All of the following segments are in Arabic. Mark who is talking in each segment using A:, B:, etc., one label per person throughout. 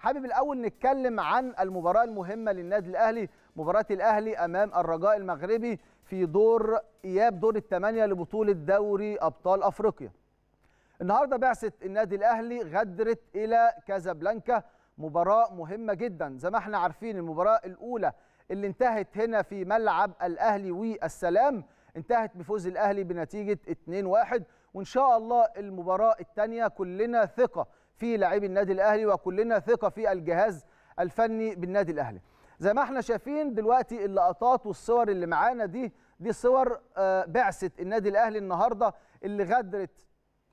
A: حابب الاول نتكلم عن المباراه المهمه للنادي الاهلي مباراه الاهلي امام الرجاء المغربي في دور اياب دور الثمانيه لبطوله دوري ابطال افريقيا النهارده بعثه النادي الاهلي غدرت الى كازابلانكا مباراه مهمه جدا زي ما احنا عارفين المباراه الاولى اللي انتهت هنا في ملعب الاهلي والسلام انتهت بفوز الاهلي بنتيجه 2-1 وان شاء الله المباراه الثانيه كلنا ثقه في لاعبي النادي الاهلي وكلنا ثقه في الجهاز الفني بالنادي الاهلي زي ما احنا شايفين دلوقتي اللقطات والصور اللي معانا دي دي صور آه، بعثه النادي الاهلي النهارده اللي غادرت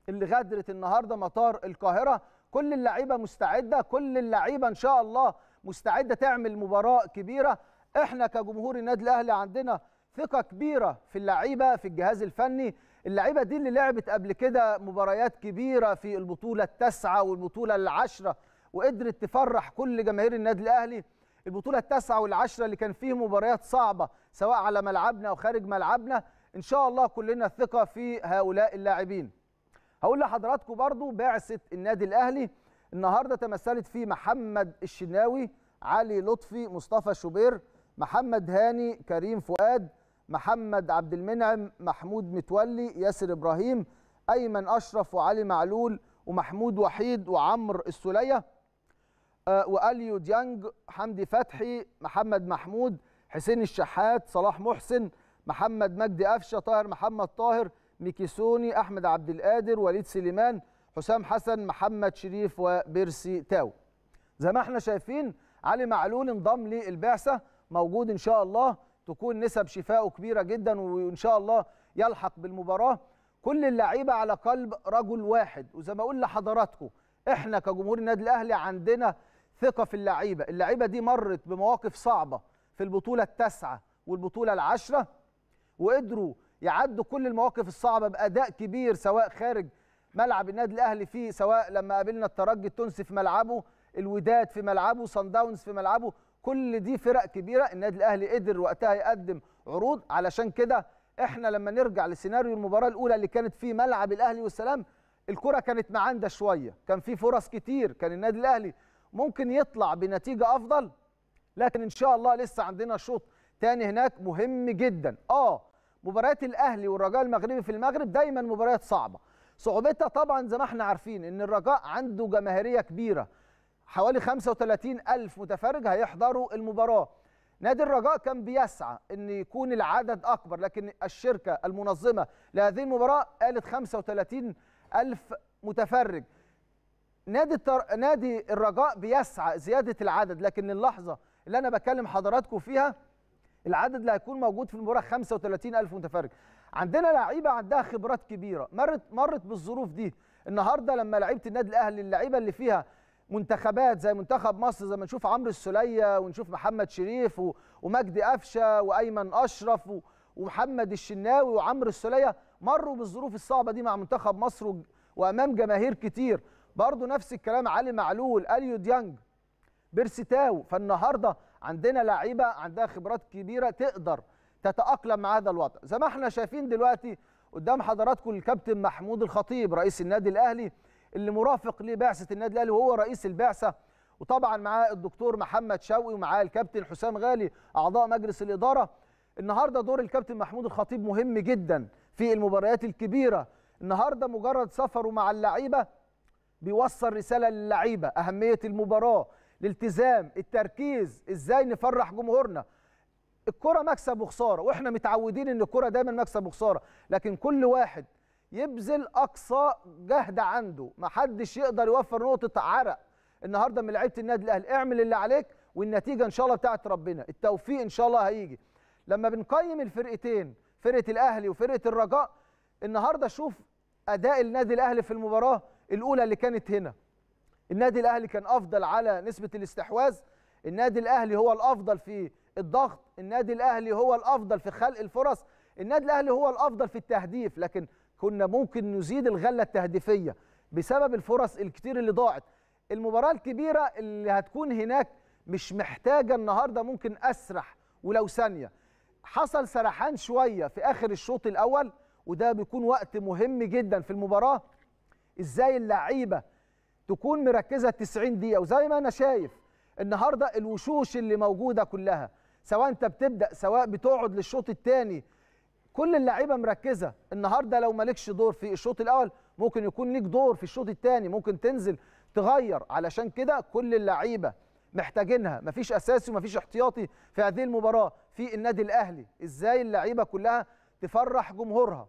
A: اللي غادرت النهارده مطار القاهره كل اللعيبه مستعده كل اللعيبه ان شاء الله مستعده تعمل مباراه كبيره احنا كجمهور النادي الاهلي عندنا ثقه كبيره في اللعيبه في الجهاز الفني اللعيبه دي اللي لعبت قبل كده مباريات كبيره في البطوله التاسعه والبطوله العشره وقدرت تفرح كل جماهير النادي الاهلي البطوله التاسعه والعشره اللي كان فيه مباريات صعبه سواء على ملعبنا او خارج ملعبنا ان شاء الله كلنا ثقه في هؤلاء اللاعبين هقول لحضراتكم برضو بعثه النادي الاهلي النهارده تمثلت في محمد الشناوي علي لطفي مصطفى شوبير محمد هاني كريم فؤاد محمد عبد المنعم محمود متولي ياسر ابراهيم ايمن اشرف وعلي معلول ومحمود وحيد وعمر السوليه آه، واليو ديانج حمدي فتحي محمد محمود حسين الشحات صلاح محسن محمد مجدي قفشه طاهر محمد طاهر ميكيسوني احمد عبد القادر وليد سليمان حسام حسن محمد شريف وبيرسي تاو زي ما احنا شايفين علي معلول انضم للبعثه موجود ان شاء الله تكون نسب شفائه كبيره جدا وان شاء الله يلحق بالمباراه كل اللعيبه على قلب رجل واحد وزي ما اقول لحضراتكم احنا كجمهور النادي الاهلي عندنا ثقه في اللعيبه اللعيبه دي مرت بمواقف صعبه في البطوله التاسعه والبطوله العاشره وقدروا يعدوا كل المواقف الصعبه باداء كبير سواء خارج ملعب النادي الاهلي فيه سواء لما قابلنا الترجي التونسي في ملعبه الوداد في ملعبه سان داونز في ملعبه كل دي فرق كبيره النادي الاهلي قدر وقتها يقدم عروض علشان كده احنا لما نرجع لسيناريو المباراه الاولى اللي كانت في ملعب الاهلي والسلام الكره كانت معانده شويه كان في فرص كتير كان النادي الاهلي ممكن يطلع بنتيجه افضل لكن ان شاء الله لسه عندنا شوط تاني هناك مهم جدا اه مباريات الاهلي والرجاء المغربي في المغرب دايما مباريات صعبه صعوبتها طبعا زي ما احنا عارفين ان الرجاء عنده جماهيريه كبيره حوالي 35 ألف متفرج هيحضروا المباراة نادي الرجاء كان بيسعى ان يكون العدد اكبر لكن الشركه المنظمه لهذه المباراه قالت 35 الف متفرج نادي التر... نادي الرجاء بيسعى زياده العدد لكن اللحظه اللي انا بكلم حضراتكم فيها العدد اللي هيكون موجود في المباراه 35 الف متفرج عندنا لعيبه عندها خبرات كبيره مرت مرت بالظروف دي النهارده لما لعيبه النادي الاهلي اللعيبه اللي فيها منتخبات زي منتخب مصر زي ما نشوف عمرو السلية ونشوف محمد شريف ومجدي قفشه وايمن اشرف ومحمد الشناوي وعمرو السلية مروا بالظروف الصعبه دي مع منتخب مصر وامام جماهير كتير برضه نفس الكلام علي معلول اليو ديانج بيرسيتاو فالنهارده عندنا لعيبه عندها خبرات كبيره تقدر تتاقلم مع هذا الوضع زي ما احنا شايفين دلوقتي قدام حضراتكم الكابتن محمود الخطيب رئيس النادي الاهلي اللي مرافق لبعثه النادي الاهلي وهو رئيس البعثه وطبعا معاه الدكتور محمد شوقي ومعاه الكابتن حسام غالي اعضاء مجلس الاداره النهارده دور الكابتن محمود الخطيب مهم جدا في المباريات الكبيره النهارده مجرد سفره مع اللعيبه بيوصل رساله للعيبه اهميه المباراه الالتزام التركيز ازاي نفرح جمهورنا الكره مكسب وخساره واحنا متعودين ان الكره دايما مكسب وخساره لكن كل واحد يبذل اقصى جهد عنده محدش يقدر يوفر نقطه عرق النهارده من لعيبه النادي الاهلي اعمل اللي عليك والنتيجه ان شاء الله بتاعت ربنا التوفيق ان شاء الله هيجي لما بنقيم الفرقتين فرقه الاهلي وفرقه الرجاء النهارده شوف اداء النادي الاهلي في المباراه الاولى اللي كانت هنا النادي الاهلي كان افضل على نسبه الاستحواذ النادي الاهلي هو الافضل في الضغط النادي الاهلي هو الافضل في خلق الفرص النادي الاهلي هو الافضل في التهديف لكن كنا ممكن نزيد الغله التهديفيه بسبب الفرص الكتير اللي ضاعت المباراه الكبيره اللي هتكون هناك مش محتاجه النهارده ممكن اسرح ولو ثانيه حصل سرحان شويه في اخر الشوط الاول وده بيكون وقت مهم جدا في المباراه ازاي اللعيبه تكون مركزه 90 دقيقه وزي ما انا شايف النهارده الوشوش اللي موجوده كلها سواء انت بتبدا سواء بتقعد للشوط الثاني كل اللعيبه مركزه النهارده لو مالكش دور في الشوط الاول ممكن يكون ليك دور في الشوط الثاني ممكن تنزل تغير علشان كده كل اللعيبه محتاجينها مفيش اساسي ومفيش احتياطي في هذه المباراه في النادي الاهلي ازاي اللعيبه كلها تفرح جمهورها